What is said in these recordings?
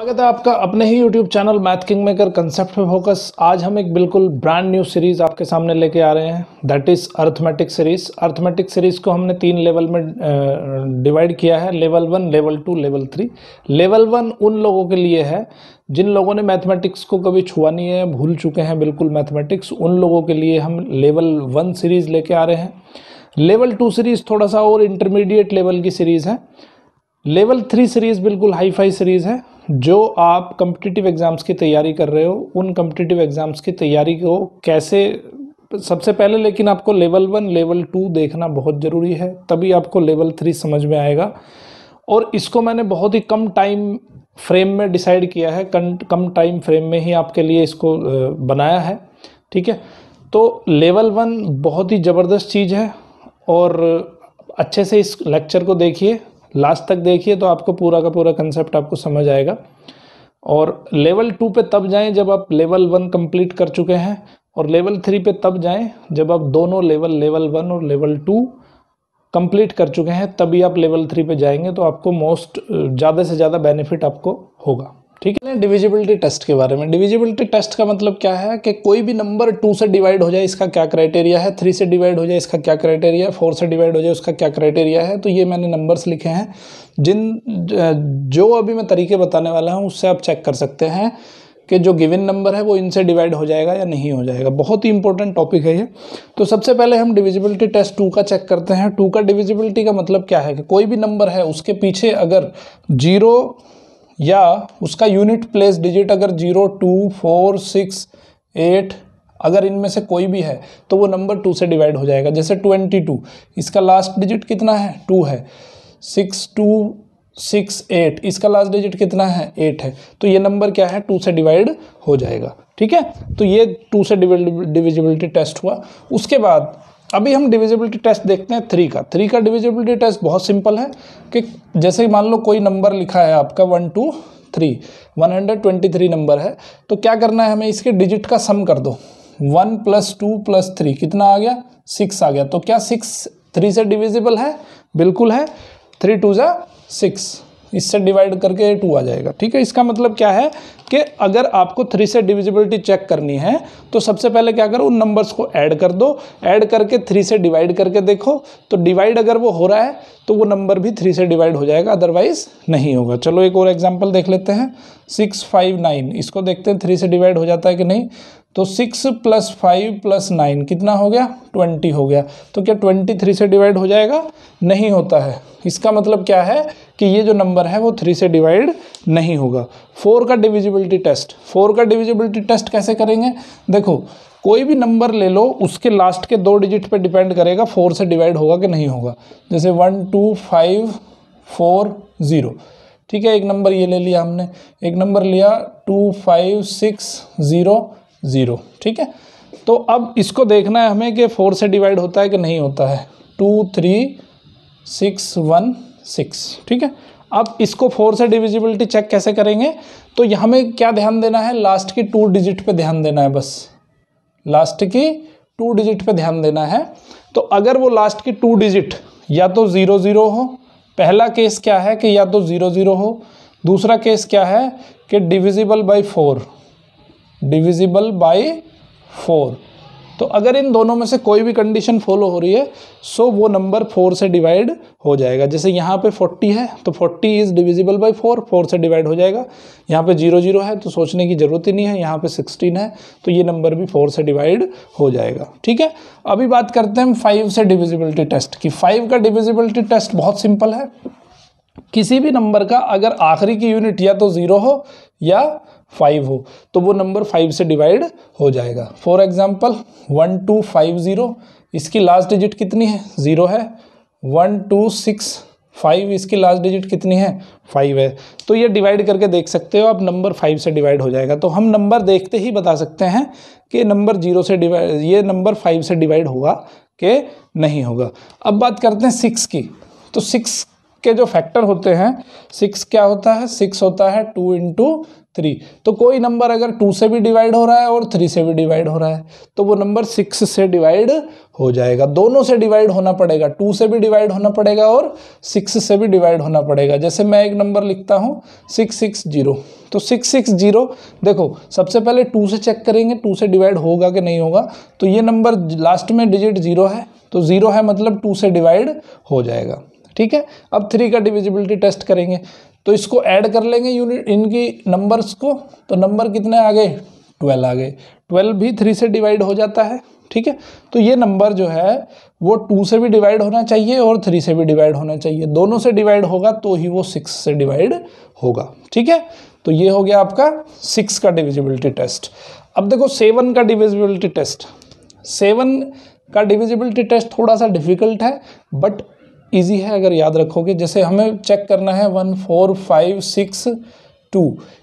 स्वागत है आपका अपने ही YouTube channel math king maker concept focus आज हम एक बिल्कुल ब्रांड न्यू सीरीज़ आपके सामने लेके आ रहे हैं that is arithmetic series arithmetic series को हमने तीन लेवल में डिवाइड किया है level one level two level three level one उन लोगों के लिए है जिन लोगों ने मैथमेटिक्स को कभी छुआ नहीं है भूल चुके हैं बिल्कुल मैथमेटिक्स उन लोगों के लिए हम लेवल वन सीरीज़ लेके आ रहे हैं लेवल टू सीरीज़ थोड़ा सा और इंटरमीडिएट लेवल की सीरीज़ है लेवल थ्री सीरीज़ बिल्कुल हाई फाई सीरीज़ है जो आप कम्पिटिटिव एग्ज़ाम्स की तैयारी कर रहे हो उन कम्पिटिटिव एग्ज़ाम्स की तैयारी को कैसे सबसे पहले लेकिन आपको लेवल वन लेवल टू देखना बहुत ज़रूरी है तभी आपको लेवल थ्री समझ में आएगा और इसको मैंने बहुत ही कम टाइम फ्रेम में डिसाइड किया है कम टाइम फ्रेम में ही आपके लिए इसको बनाया है ठीक है तो लेवल वन बहुत ही ज़बरदस्त चीज़ है और अच्छे से इस लेक्चर को देखिए लास्ट तक देखिए तो आपको पूरा का पूरा कंसेप्ट आपको समझ आएगा और लेवल टू पे तब जाएं जब आप लेवल वन कंप्लीट कर चुके हैं और लेवल थ्री पे तब जाएं जब आप दोनों लेवल लेवल वन और लेवल टू कंप्लीट कर चुके हैं तभी आप लेवल थ्री पे जाएंगे तो आपको मोस्ट ज़्यादा से ज़्यादा बेनिफिट आपको होगा ठीक है डिविजिबिलिटी टेस्ट के बारे में डिविजिबिलिटी टेस्ट का मतलब क्या है कि कोई भी नंबर टू से डिवाइड हो जाए इसका क्या क्राइटेरिया है थ्री से डिवाइड हो जाए इसका क्या क्राइटेरिया है फोर से डिवाइड हो जाए उसका क्या क्राइटेरिया है तो ये मैंने नंबर्स लिखे हैं जिन जो अभी मैं तरीके बताने वाला हूँ उससे आप चेक कर सकते हैं कि जो गिविन नंबर है वो इनसे डिवाइड हो जाएगा या नहीं हो जाएगा बहुत ही इंपॉर्टेंट टॉपिक है ये तो सबसे पहले हम डिविजिबिलिटी टेस्ट टू का चेक करते हैं टू का डिविजिबिलिटी का मतलब क्या है कि कोई भी नंबर है उसके पीछे अगर जीरो या उसका यूनिट प्लेस डिजिट अगर zero two four six eight अगर इनमें से कोई भी है तो वो नंबर टू से डिवाइड हो जाएगा जैसे ट्वेंटी टू इसका लास्ट डिजिट कितना है टू है सिक्स टू सिक्स एट इसका लास्ट डिजिट कितना है एट है तो ये नंबर क्या है टू से डिवाइड हो जाएगा ठीक है तो ये टू से डिविजिबिलिटी टेस्ट हुआ उसके बाद अभी हम डिविजिबिलिटी टेस्ट देखते हैं थ्री का थ्री का डिविजिबिलिटी टेस्ट बहुत सिंपल है कि जैसे मान लो कोई नंबर लिखा है आपका one two three one hundred twenty three number है तो क्या करना है हमें इसके डिजिट का सम कर दो one plus two plus three कितना आ गया सिक्स आ गया तो क्या सिक्स थ्री से डिविजिबल है बिल्कुल है थ्री टू ज़ा सिक्स इससे डिवाइड करके टू आ जाएगा ठीक है इसका मतलब क्या है कि अगर आपको थ्री से डिविजिबिलिटी चेक करनी है तो सबसे पहले क्या करो उन नंबर्स को ऐड कर दो ऐड करके थ्री से डिवाइड करके देखो तो डिवाइड अगर वो हो रहा है तो वो नंबर भी थ्री से डिवाइड हो जाएगा अदरवाइज नहीं होगा चलो एक और एग्जाम्पल देख लेते हैं सिक्स फाइव नाइन इसको देखते हैं थ्री से डिवाइड हो जाता है कि नहीं तो six plus five plus nine कितना हो गया ट्वेंटी हो गया तो क्या ट्वेंटी थ्री से डिवाइड हो जाएगा नहीं होता है इसका मतलब क्या है कि ये जो नंबर है वो थ्री से डिवाइड नहीं होगा फोर का डिविजिबिलिटी टेस्ट फोर का डिविजिबिलिटी टेस्ट कैसे करेंगे देखो कोई भी नंबर ले लो उसके लास्ट के दो डिजिट पे डिपेंड करेगा फोर से डिवाइड होगा कि नहीं होगा जैसे one two five four zero ठीक है एक नंबर ये ले लिया हमने एक नंबर लिया two five six zero zero ठीक है तो अब इसको देखना है हमें कि फोर से डिवाइड होता है कि नहीं होता है two three six one six ठीक है अब इसको फोर से डिविजिबिलिटी चेक कैसे करेंगे तो यहाँ में क्या ध्यान देना है लास्ट की टू डिजिट पे ध्यान देना है बस लास्ट की टू डिजिट पे ध्यान देना है तो अगर वो लास्ट की टू डिजिट या तो ज़ीरो ज़ीरो हो पहला केस क्या है कि या तो ज़ीरो ज़ीरो हो दूसरा केस क्या है कि divisible by four divisible by four तो अगर इन दोनों में से कोई भी कंडीशन फॉलो हो रही है सो वो नंबर फोर से डिवाइड हो जाएगा जैसे यहाँ पे फोर्टी है तो forty is divisible by four four से डिवाइड हो जाएगा यहाँ पे जीरो जीरो है तो सोचने की ज़रूरत ही नहीं है यहाँ पे सिक्सटीन है तो ये नंबर भी फोर से डिवाइड हो जाएगा ठीक है अभी बात करते हैं फाइव से डिविजिबिलिटी टेस्ट की फाइव का डिविजिबिलिटी टेस्ट बहुत सिंपल है किसी भी नंबर का अगर आखिरी की यूनिट या तो ज़ीरो हो या फाइव हो तो वो नंबर फाइव से डिवाइड हो जाएगा for example one two five zero इसकी लास्ट डिजिट कितनी है ज़ीरो है वन टू सिक्स फाइव इसकी लास्ट डिजिट कितनी है फाइव है तो ये डिवाइड करके देख सकते हो आप नंबर फाइव से डिवाइड हो जाएगा तो हम नंबर देखते ही बता सकते हैं कि नंबर जीरो से डिवाइड ये नंबर फाइव से डिवाइड होगा कि नहीं होगा अब बात करते हैं सिक्स की तो सिक्स के जो फैक्टर होते हैं सिक्स क्या होता है सिक्स होता है टू इंटू थ्री तो कोई नंबर अगर टू से भी डिवाइड हो रहा है और थ्री से भी डिवाइड हो रहा है तो वो नंबर सिक्स से डिवाइड हो जाएगा दोनों से डिवाइड होना पड़ेगा टू से भी डिवाइड होना पड़ेगा और सिक्स से भी डिवाइड होना पड़ेगा जैसे मैं एक नंबर लिखता हूँ सिक्स सिक्स जीरो तो सिक्स सिक्स जीरो देखो सबसे पहले टू से चेक करेंगे टू से डिवाइड होगा कि नहीं होगा तो ये नंबर लास्ट में डिजिट जीरो है तो ज़ीरो है मतलब टू से डिवाइड हो जाएगा ठीक है अब थ्री का डिविजिबिलिटी टेस्ट करेंगे तो इसको ऐड कर लेंगे यूनिट इनकी नंबर्स को तो नंबर कितने आ गए ट्वेल्व आ गए ट्वेल्व भी थ्री से डिवाइड हो जाता है ठीक है तो ये नंबर जो है वो टू से भी डिवाइड होना चाहिए और थ्री से भी डिवाइड होना चाहिए दोनों से डिवाइड होगा तो ही वो सिक्स से डिवाइड होगा ठीक है तो ये हो गया आपका सिक्स का डिविजिबिलिटी टेस्ट अब देखो सेवन का डिविजिबिलिटी टेस्ट सेवन का डिविजिबिलिटी टेस्ट थोड़ा सा डिफिकल्ट है बट इजी है अगर याद रखोगे जैसे हमें चेक करना है one four five six two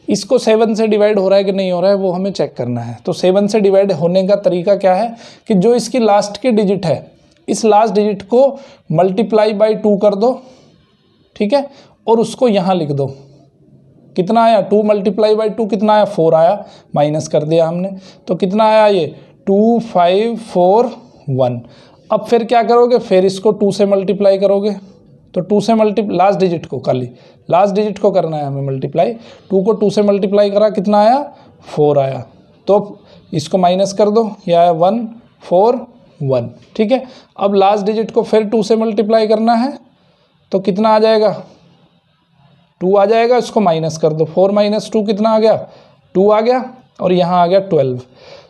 इसको सेवन से डिवाइड हो रहा है कि नहीं हो रहा है वो हमें चेक करना है तो सेवन से डिवाइड होने का तरीका क्या है कि जो इसकी लास्ट की डिजिट है इस लास्ट डिजिट को मल्टीप्लाई बाई टू कर दो ठीक है और उसको यहाँ लिख दो कितना आया टू मल्टीप्लाई बाई टू कितना आया फोर आया माइनस कर दिया हमने तो कितना आया ये टू फाइव फोर वन अब फिर क्या करोगे फिर इसको टू से मल्टीप्लाई करोगे तो टू से मल्टी लास्ट डिजिट को खाली लास्ट डिजिट को करना है हमें मल्टीप्लाई टू को टू से मल्टीप्लाई करा कितना आया फोर आया तो इसको माइनस कर दो यह आया वन फोर वन ठीक है अब लास्ट डिजिट को फिर टू से मल्टीप्लाई करना है तो कितना आ जाएगा टू आ जाएगा इसको माइनस कर दो फोर माइनस टू कितना आ गया टू आ गया और यहाँ आ गया ट्वेल्व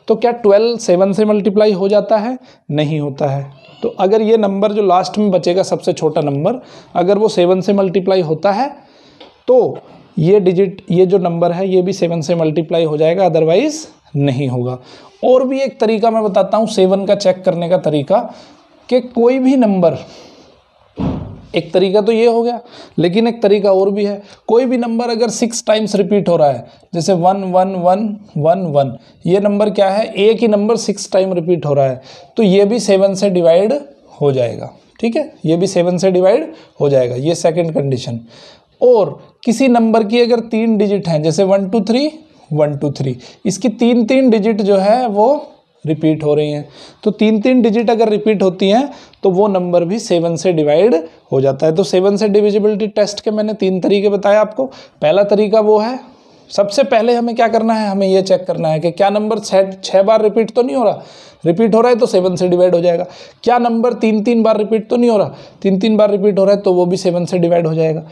तो क्या ट्वेल्व सेवन से मल्टीप्लाई हो जाता है नहीं होता है तो अगर ये नंबर जो लास्ट में बचेगा सबसे छोटा नंबर अगर वो सेवन से मल्टीप्लाई होता है तो ये डिजिट ये जो नंबर है ये भी सेवन से मल्टीप्लाई हो जाएगा अदरवाइज़ नहीं होगा और भी एक तरीका मैं बताता हूँ सेवन का चेक करने का तरीका कि कोई भी नंबर एक तरीका तो ये हो गया लेकिन एक तरीका और भी है कोई भी नंबर अगर सिक्स टाइम्स रिपीट हो रहा है जैसे one one one one one ये नंबर क्या है एक ही नंबर सिक्स टाइम रिपीट हो रहा है तो ये भी सेवन से डिवाइड हो जाएगा ठीक है ये भी सेवन से डिवाइड हो जाएगा ये सेकेंड कंडीशन और किसी नंबर की अगर तीन डिजिट हैं जैसे one two three one two three इसकी तीन तीन डिजिट जो है वो रिपीट हो रही हैं तो तीन तीन डिजिट अगर रिपीट होती हैं तो वो नंबर भी सेवन से डिवाइड हो जाता है तो सेवन से डिविजिबिलिटी टेस्ट के मैंने तीन तरीके बताए आपको पहला तरीका वो है सबसे पहले हमें क्या करना है हमें ये चेक करना है कि क्या नंबर छः छः बार रिपीट तो नहीं हो रहा रिपीट हो रहा है तो सेवन से डिवाइड हो जाएगा क्या नंबर तीन तीन बार रिपीट तो नहीं हो रहा तीन तीन बार रिपीट हो रहा है तो वो भी सेवन से डिवाइड हो जाएगा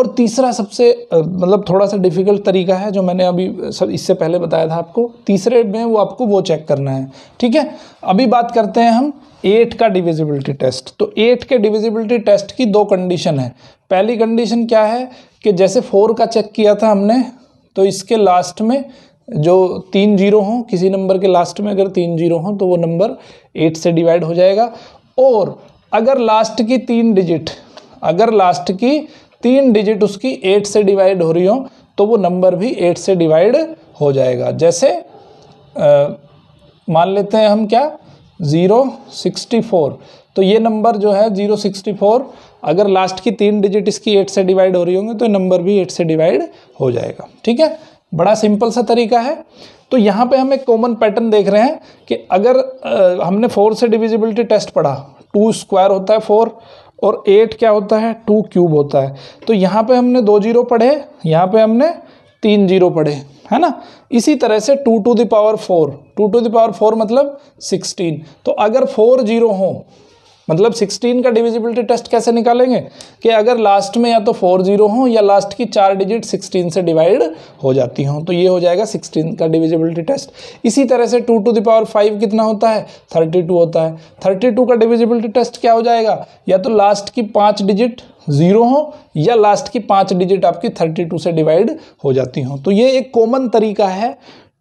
और तीसरा सबसे मतलब थोड़ा सा डिफ़िकल्ट तरीका है जो मैंने अभी सब इससे पहले बताया था आपको तीसरे में वो आपको वो चेक करना है ठीक है अभी बात करते हैं हम एट का डिविजिबिलिटी टेस्ट तो एट के डिविजिबिलिटी टेस्ट की दो कंडीशन है पहली कंडीशन क्या है कि जैसे फोर का चेक किया था हमने तो इसके लास्ट में जो तीन जीरो हों किसी नंबर के लास्ट में अगर तीन जीरो हों तो वो नंबर एट से डिवाइड हो जाएगा और अगर लास्ट की तीन डिजिट अगर लास्ट की तीन डिजिट उसकी एट से डिवाइड हो रही हो तो वो नंबर भी एट से डिवाइड हो जाएगा जैसे मान लेते हैं हम क्या ज़ीरो सिक्सटी फोर तो ये नंबर जो है ज़ीरो सिक्सटी फोर अगर लास्ट की तीन डिजिट इसकी एट से डिवाइड हो रही होंगी तो नंबर भी एट से डिवाइड हो जाएगा ठीक है बड़ा सिंपल सा तरीका है तो यहाँ पे हम एक कॉमन पैटर्न देख रहे हैं कि अगर आ, हमने फोर से डिविजिबिलिटी टेस्ट पढ़ा टू स्क्वायर होता है फोर और एट क्या होता है टू क्यूब होता है तो यहाँ पे हमने दो जीरो पढ़े यहाँ पे हमने तीन जीरो पढ़े है ना इसी तरह से two to the power four two to the power four मतलब सिक्सटीन तो अगर फोर जीरो हो मतलब 16 का डिविजिबिलिटी टेस्ट कैसे निकालेंगे कि अगर लास्ट में या तो फोर जीरो हों या लास्ट की चार डिजिट 16 से डिवाइड हो जाती हों तो ये हो जाएगा 16 का डिविजिबिलिटी टेस्ट इसी तरह से टू टू दावर फाइव कितना होता है टू होता है टू का डिविजिबिलिटी टेस्ट क्या हो जाएगा या तो लास्ट की पाँच डिजिट ज़ीरो हो या लास्ट की पाँच डिजिट आपकी टू से डिवाइड हो जाती हो तो ये एक कॉमन तरीका है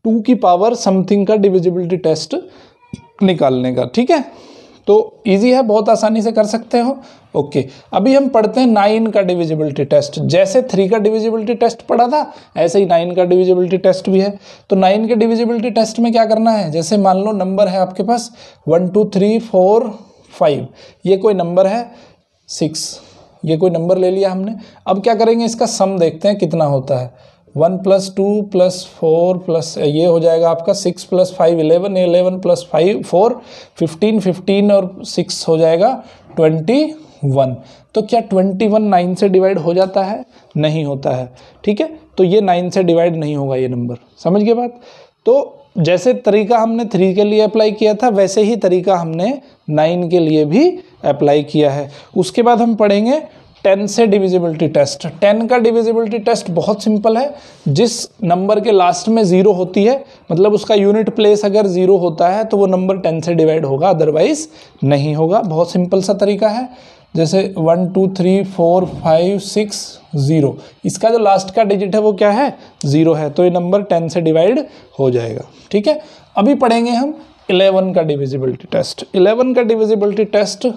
टू की पावर समथिंग का डिविजिबिलिटी टेस्ट निकालने का ठीक है तो इजी है बहुत आसानी से कर सकते हो ओके अभी हम पढ़ते हैं नाइन का डिविजिबिलिटी टेस्ट जैसे थ्री का डिविजिबिलिटी टेस्ट पढ़ा था ऐसे ही नाइन का डिविजिबिलिटी टेस्ट भी है तो नाइन के डिविजिबिलिटी टेस्ट में क्या करना है जैसे मान लो नंबर है आपके पास one two three four five ये कोई नंबर है सिक्स ये कोई नंबर ले लिया हमने अब क्या करेंगे इसका सम देखते हैं कितना होता है one plus two plus four plus ये हो जाएगा आपका six plus five eleven eleven plus five four fifteen fifteen और सिक्स हो जाएगा ट्वेंटी वन तो क्या ट्वेंटी वन नाइन से डिवाइड हो जाता है नहीं होता है ठीक है तो ये नाइन से डिवाइड नहीं होगा ये नंबर समझ गए बात तो जैसे तरीका हमने थ्री के लिए अप्लाई किया था वैसे ही तरीका हमने नाइन के लिए भी अप्लाई किया है उसके बाद हम पढ़ेंगे टेन से डिविजिबिलिटी टेस्ट टेन का डिविजिबिलिटी टेस्ट बहुत सिंपल है जिस नंबर के लास्ट में ज़ीरो होती है मतलब उसका यूनिट प्लेस अगर ज़ीरो होता है तो वो नंबर टेन से डिवाइड होगा अदरवाइज नहीं होगा बहुत सिंपल सा तरीका है जैसे one two three four five six zero इसका जो लास्ट का डिजिट है वो क्या है ज़ीरो है तो ये नंबर टेन से डिवाइड हो जाएगा ठीक है अभी पढ़ेंगे हम इलेवन का डिविजिबिलिटी टेस्ट इलेवन का डिविजिबिलिटी टेस्ट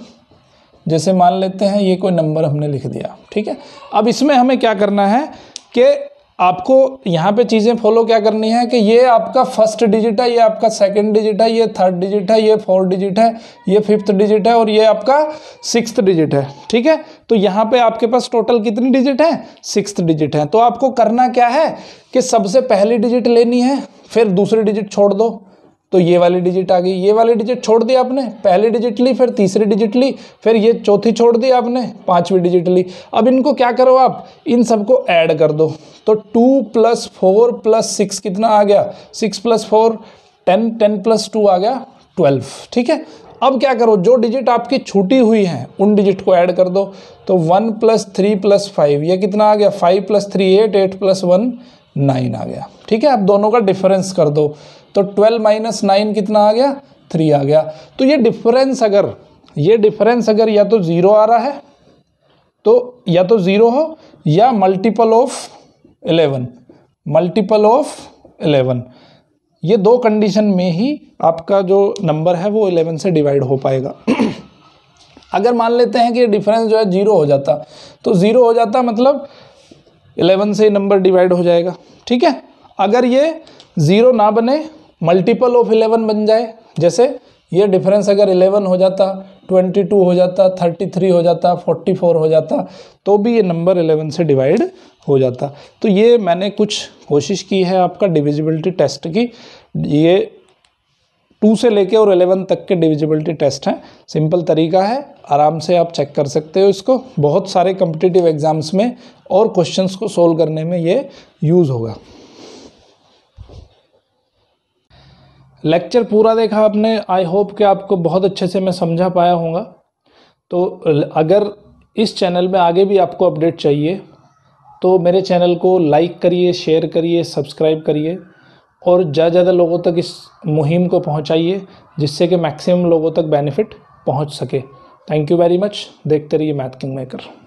जैसे मान लेते हैं ये कोई नंबर हमने लिख दिया ठीक है अब इसमें हमें क्या करना है कि आपको यहाँ पे चीज़ें फॉलो क्या करनी है कि ये आपका फर्स्ट डिजिट है ये आपका सेकंड डिजिट है ये थर्ड डिजिट है ये फोर्थ डिजिट है ये फिफ्थ डिजिट है और ये आपका सिक्स्थ डिजिट है ठीक है तो यहाँ पे आपके पास टोटल कितनी डिजिट है सिक्स्थ डिजिट है तो आपको करना क्या है कि सबसे पहली डिजिट लेनी है फिर दूसरी डिजिट छोड़ दो तो ये वाली डिजिट आ गई ये वाली डिजिट छोड़ दी आपने पहली डिजिट ली फिर तीसरी डिजिट ली फिर ये चौथी छोड़ दी आपने पांचवी डिजिट ली अब इनको क्या करो आप इन सबको ऐड कर दो तो two plus four plus six कितना आ गया six plus four ten ten plus two आ गया ट्वेल्व ठीक है अब क्या करो जो डिजिट आपकी छूटी हुई हैं उन डिजिट को ऐड कर दो तो one plus three plus five ये कितना आ गया five plus three eight eight plus one nine आ गया ठीक है आप दोनों का डिफरेंस कर दो तो ट्वेल्व माइनस नाइन कितना आ गया थ्री आ गया तो ये डिफरेंस अगर ये डिफरेंस अगर या तो ज़ीरो आ रहा है तो या तो ज़ीरो हो या multiple of eleven multiple of eleven ये दो कंडीशन में ही आपका जो नंबर है वो एलेवन से डिवाइड हो पाएगा अगर मान लेते हैं कि ये डिफरेंस जो है ज़ीरो हो जाता तो ज़ीरो हो जाता मतलब एलेवन से नंबर डिवाइड हो जाएगा ठीक है अगर ये ज़ीरो ना बने मल्टीपल ऑफ इलेवन बन जाए जैसे ये डिफरेंस अगर इलेवन हो जाता ट्वेंटी टू हो जाता थर्टी थ्री हो जाता फोर्टी फोर हो जाता तो भी ये नंबर इलेवन से डिवाइड हो जाता तो ये मैंने कुछ कोशिश की है आपका डिविजिबिलिटी टेस्ट की ये टू से लेके और एलेवन तक के डिविजिबिलिटी टेस्ट हैं सिंपल तरीका है आराम से आप चेक कर सकते हो इसको बहुत सारे कम्पिटिटिव एग्ज़ाम्स में और क्वेश्चंस को सोल्व करने में ये यूज़ होगा लेक्चर पूरा देखा आपने आई होप कि आपको बहुत अच्छे से मैं समझा पाया होगा तो अगर इस चैनल में आगे भी आपको अपडेट चाहिए तो मेरे चैनल को लाइक करिए शेयर करिए सब्सक्राइब करिए और ज़्यादा ज़्यादा लोगों तक इस मुहिम को पहुंचाइए जिससे कि मैक्सिमम लोगों तक बेनिफिट पहुंच सके थैंक यू वेरी मच देखते रहिए मैथ किंग मेकर